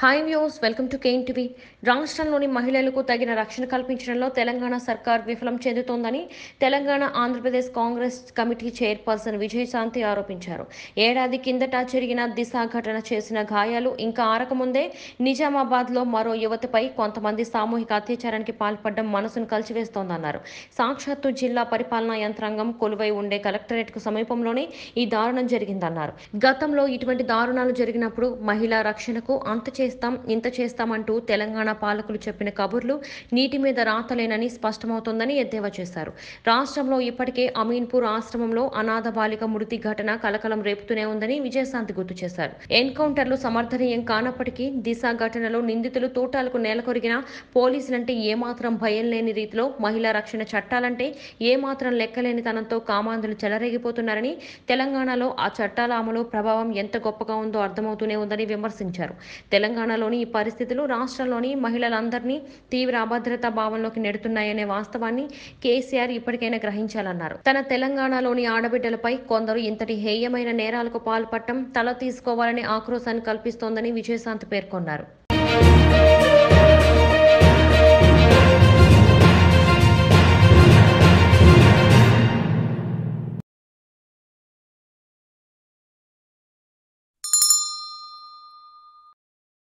hi views welcome to కేన్ TV రాష్ట్రంలోని మహిళలకు తగిన రక్షణ కల్పించడంలో తెలంగాణ సర్కార్ విఫలం చెందుతోందని Telangana Andhra Pradesh Congress committee chairperson Vijayashanti ఆరోపించారు ఏడాది కిందట జరిగిన దిశ ఘటన చేసిన గాయాలు ఇంకా ఆరకముందే నిజామాబాద్లో మరో యువతిపై కొంతమంది సామూహిక అత్యాచారానికి పాల్పడడం మనసును కలిచివేస్తోందన్నారు సాక్షాత్తు జిల్లా పరిపాలనా యంత్రాంగం కొలువై ఉండే కలెక్టరేట్కు సమీపంలోనే ఈ దారుణం జరిగిందన్నారు గతంలో ఇటువంటి దారుణాలు జరిగినప్పుడు మహిళా రక్షణకు అంత చేస్తాం ఇంత చేస్తామంటూ తెలంగాణ పాలకులు చెప్పిన కబుర్లు నీటి మీద రాతలేనని స్పష్టమవుతోందని ఎద్దేవా చేశారు రాష్ట్రంలో ఇప్పటికే అమీన్పూర్ ఆశ్రమంలో అనాథ బాలిక మృతి ఘటన కలకలం రేపుతూనే ఉందని విజయశాంతి గుర్తు చేశారు ఎన్కౌంటర్లు సమర్థనీయం కానప్పటికీ దిశ ఘటనలో నిందితులు తూటాలకు నెలకొరిగిన పోలీసులంటే ఏమాత్రం భయం లేని రీతిలో మహిళా రక్షణ చట్టాలంటే ఏమాత్రం లెక్కలేని తనంతో కామాంధులు చెలరేగిపోతున్నారని తెలంగాణలో ఆ చట్టాల అమలు ప్రభావం ఎంత గొప్పగా ఉందో అర్థమవుతూనే ఉందని విమర్శించారు తెలంగాణ తెలంగాణలోని ఈ పరిస్థితులు రాష్ట్రంలోని మహిళలందరినీ తీవ్ర అభద్రతా భావంలోకి నెడుతున్నాయనే వాస్తవాన్ని కేసీఆర్ ఇప్పటికైనా గ్రహించాలన్నారు తన తెలంగాణలోని ఆడబిడ్డలపై కొందరు ఇంతటి హేయమైన నేరాలకు పాల్పడటం తల తీసుకోవాలనే ఆక్రోశాన్ని కల్పిస్తోందని విజయశాంత్ పేర్కొన్నారు